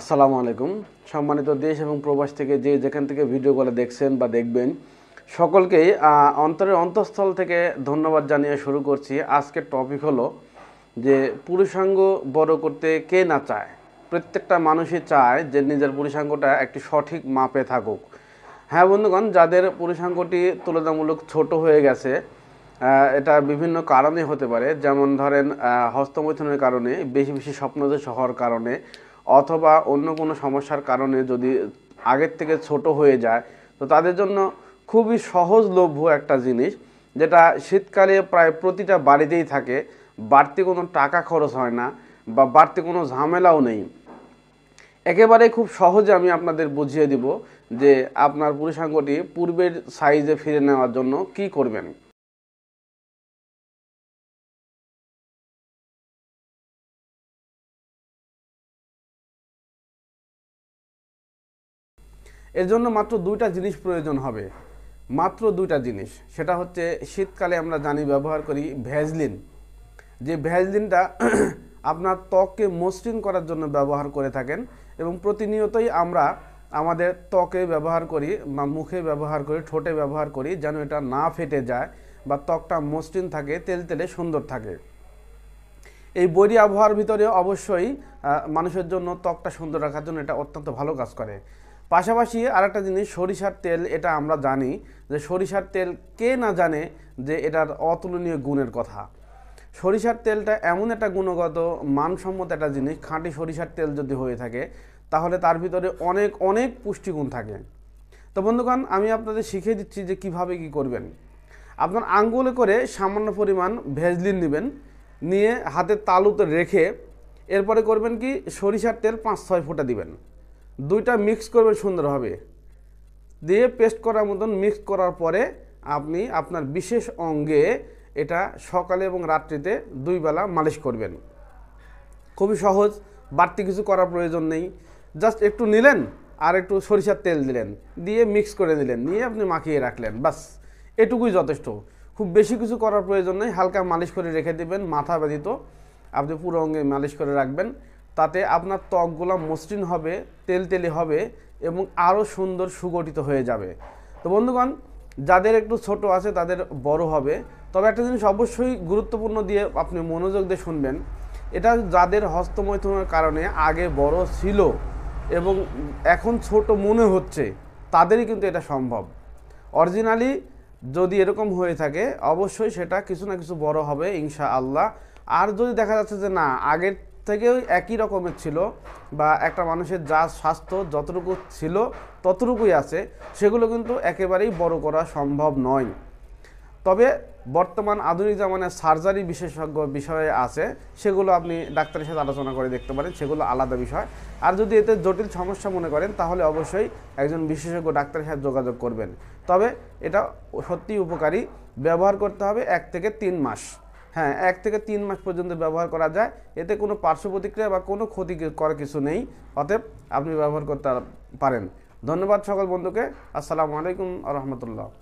আসসালামু আলাইকুম সম্মানিত দেশ এবং প্রবাস থেকে যে যেখান থেকে ভিডিও কলে দেখছেন বা দেখবেন সকলকেই অন্তরের অন্তঃস্থল থেকে ধন্যবাদ জানিয়ে শুরু করছি আজকের টপিক হলো যে পুরুষাঙ্গ বড় করতে কে না চায় প্রত্যেকটা মানুষই চায় যে নিজের পুরুষাঙ্গটা একটি সঠিক মাপে থাকুক হ্যাঁ বন্ধুগণ যাদের পুরুষাঙ্গটি তুলনামূলক ছোট হয়ে গেছে এটা বিভিন্ন কারণে হতে পারে যেমন ধরেন হস্তমৈথনের কারণে বেশি বেশি স্বপ্নদেশ হওয়ার কারণে অথবা অন্য কোনো সমস্যার কারণে যদি আগের থেকে ছোট হয়ে যায় তো তাদের জন্য খুবই সহজলভ্য একটা জিনিস যেটা শীতকালে প্রায় প্রতিটা বাড়িতেই থাকে বাড়তি কোনো টাকা খরচ হয় না বা বাড়তি কোনো ঝামেলাও নেই একেবারে খুব সহজে আমি আপনাদের বুঝিয়ে দিব যে আপনার পুরুষাঙ্গটি পূর্বের সাইজে ফিরে নেওয়ার জন্য কি করবেন এর জন্য মাত্র দুইটা জিনিস প্রয়োজন হবে মাত্র দুইটা জিনিস সেটা হচ্ছে শীতকালে আমরা জানি ব্যবহার করি ভ্যাজলিন যে ভ্যাজলিনটা আপনার ত্বককে মসৃণ করার জন্য ব্যবহার করে থাকেন এবং প্রতিনিয়তই আমরা আমাদের ত্বকে ব্যবহার করি বা মুখে ব্যবহার করি ঠোঁটে ব্যবহার করি যেন এটা না ফেটে যায় বা ত্বকটা মসৃণ থাকে তেলতেলে সুন্দর থাকে এই বৈরী আবহাওয়ার ভিতরে অবশ্যই মানুষের জন্য ত্বকটা সুন্দর রাখার জন্য এটা অত্যন্ত ভালো কাজ করে পাশাপাশি আরেকটা জিনিস সরিষার তেল এটা আমরা জানি যে সরিষার তেল কে না জানে যে এটার অতুলনীয় গুণের কথা সরিষার তেলটা এমন একটা গুণগত মানসম্মত একটা জিনিস খাঁটি সরিষার তেল যদি হয়ে থাকে তাহলে তার ভিতরে অনেক অনেক পুষ্টিগুণ থাকে তো বন্ধুগণ আমি আপনাদের শিখিয়ে দিচ্ছি যে কিভাবে কি করবেন আপনার আঙ্গুলে করে সামান্য পরিমাণ ভেজলিন নেবেন নিয়ে হাতের তালুতে রেখে এরপরে করবেন কি সরিষার তেল পাঁচ ছয় ফোঁটা দিবেন দুইটা মিক্স করবেন সুন্দর হবে দিয়ে পেস্ট করার মতন মিক্স করার পরে আপনি আপনার বিশেষ অঙ্গে এটা সকালে এবং রাত্রিতে দুই বেলা মালিশ করবেন খুবই সহজ বাড়তি কিছু করার প্রয়োজন নেই জাস্ট একটু নিলেন আর একটু সরিষার তেল দিলেন দিয়ে মিক্স করে দিলেন নিয়ে আপনি মাখিয়ে রাখলেন বাস এটুকুই যথেষ্ট খুব বেশি কিছু করার প্রয়োজন নেই হালকা মালিশ করে রেখে দেবেন মাথা ব্যথিত আপনি পুরো অঙ্গে মালিশ করে রাখবেন তাতে আপনার ত্বকগুলো মসৃণ হবে তেলতেলে হবে এবং আরও সুন্দর সুগঠিত হয়ে যাবে তো বন্ধুগণ যাদের একটু ছোট আছে তাদের বড় হবে তবে একটা জিনিস অবশ্যই গুরুত্বপূর্ণ দিয়ে আপনি মনোযোগ দিয়ে শুনবেন এটা যাদের হস্তমৈথুনের কারণে আগে বড় ছিল এবং এখন ছোট মনে হচ্ছে তাদেরই কিন্তু এটা সম্ভব অরিজিনালি যদি এরকম হয়ে থাকে অবশ্যই সেটা কিছু না কিছু বড় হবে ইনশা আল্লাহ আর যদি দেখা যাচ্ছে যে না আগের থেকেও একই রকমের ছিল বা একটা মানুষের যা স্বাস্থ্য যতটুকু ছিল ততটুকুই আছে সেগুলো কিন্তু একেবারেই বড় করা সম্ভব নয় তবে বর্তমান আধুনিক জামানের সার্জারি বিশেষজ্ঞ বিষয়ে আছে সেগুলো আপনি ডাক্তারের সাথে আলোচনা করে দেখতে পারেন সেগুলো আলাদা বিষয় আর যদি এতে জটিল সমস্যা মনে করেন তাহলে অবশ্যই একজন বিশেষজ্ঞ ডাক্তারের সাথে যোগাযোগ করবেন তবে এটা সত্যিই উপকারী ব্যবহার করতে হবে এক থেকে তিন মাস হ্যাঁ এক থেকে তিন মাস পর্যন্ত ব্যবহার করা যায় এতে কোনো পার্শ্ব প্রতিক্রিয়া বা কোনো ক্ষতি করার কিছু নেই অতএব আপনি ব্যবহার করতে পারেন ধন্যবাদ সকল বন্ধুকে আসসালামু আলাইকুম রহমতুল্লাহ